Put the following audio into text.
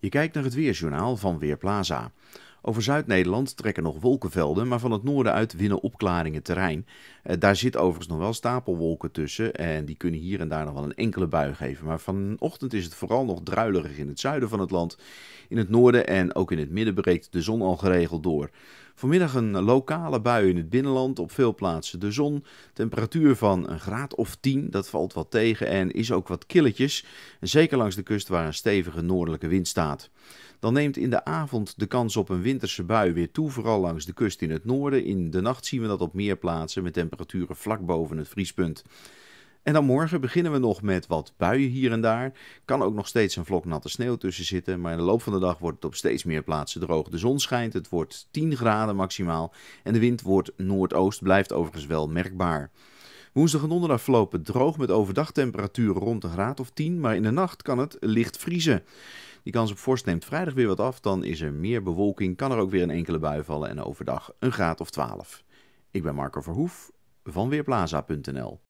Je kijkt naar het weerjournaal van Weerplaza. Over Zuid-Nederland trekken nog wolkenvelden, maar van het noorden uit winnen opklaringen terrein. Eh, daar zit overigens nog wel stapelwolken tussen en die kunnen hier en daar nog wel een enkele bui geven. Maar vanochtend is het vooral nog druilerig in het zuiden van het land. In het noorden en ook in het midden breekt de zon al geregeld door. Vanmiddag een lokale bui in het binnenland, op veel plaatsen de zon. Temperatuur van een graad of 10, dat valt wat tegen en is ook wat killetjes. Zeker langs de kust waar een stevige noordelijke wind staat. Dan neemt in de avond de kans op een winterse bui weer toe, vooral langs de kust in het noorden. In de nacht zien we dat op meer plaatsen met temperaturen vlak boven het vriespunt. En dan morgen beginnen we nog met wat buien hier en daar. Kan ook nog steeds een vlok natte sneeuw tussen zitten. Maar in de loop van de dag wordt het op steeds meer plaatsen droog. De zon schijnt, het wordt 10 graden maximaal. En de wind wordt noordoost, blijft overigens wel merkbaar. Woensdag en donderdag verlopen droog met overdag temperaturen rond een graad of 10. Maar in de nacht kan het licht vriezen. Die kans op vorst neemt vrijdag weer wat af. Dan is er meer bewolking, kan er ook weer een enkele bui vallen. En overdag een graad of 12. Ik ben Marco Verhoef van Weerplaza.nl